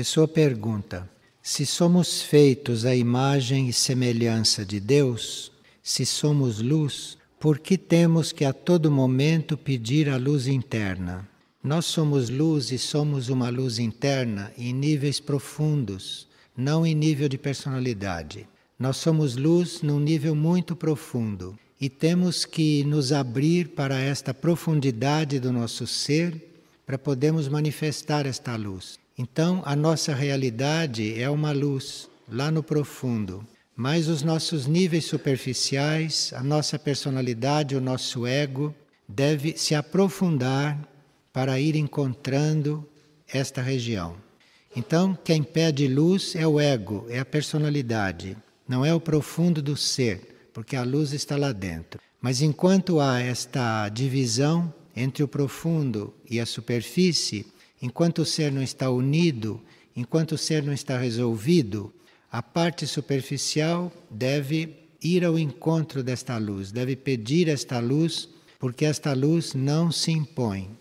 pessoa pergunta: se somos feitos à imagem e semelhança de Deus, se somos luz, por que temos que a todo momento pedir a luz interna? Nós somos luz e somos uma luz interna em níveis profundos, não em nível de personalidade. Nós somos luz num nível muito profundo e temos que nos abrir para esta profundidade do nosso ser para podermos manifestar esta luz. Então, a nossa realidade é uma luz lá no profundo, mas os nossos níveis superficiais, a nossa personalidade, o nosso ego, deve se aprofundar para ir encontrando esta região. Então, quem pede luz é o ego, é a personalidade, não é o profundo do ser, porque a luz está lá dentro. Mas enquanto há esta divisão entre o profundo e a superfície, Enquanto o ser não está unido, enquanto o ser não está resolvido, a parte superficial deve ir ao encontro desta luz, deve pedir esta luz, porque esta luz não se impõe.